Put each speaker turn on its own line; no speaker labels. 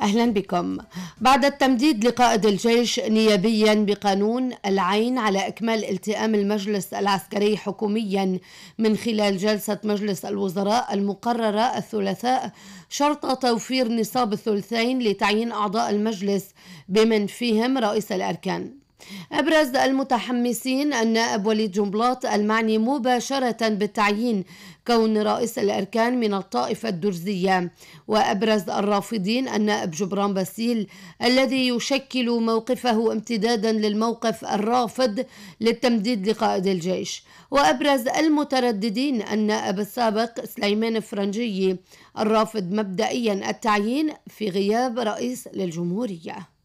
أهلا بكم بعد التمديد لقائد الجيش نيابيا بقانون العين على إكمال التئام المجلس العسكري حكوميا من خلال جلسة مجلس الوزراء المقررة الثلاثاء شرط توفير نصاب الثلثين لتعيين أعضاء المجلس بمن فيهم رئيس الأركان أبرز المتحمسين النائب وليد جنبلاط المعني مباشرة بالتعيين كون رئيس الأركان من الطائفة الدرزية وأبرز الرافضين النائب جبران باسيل الذي يشكل موقفه امتدادا للموقف الرافض للتمديد لقائد الجيش وأبرز المترددين النائب السابق سليمان الفرنجي الرافض مبدئيا التعيين في غياب رئيس للجمهورية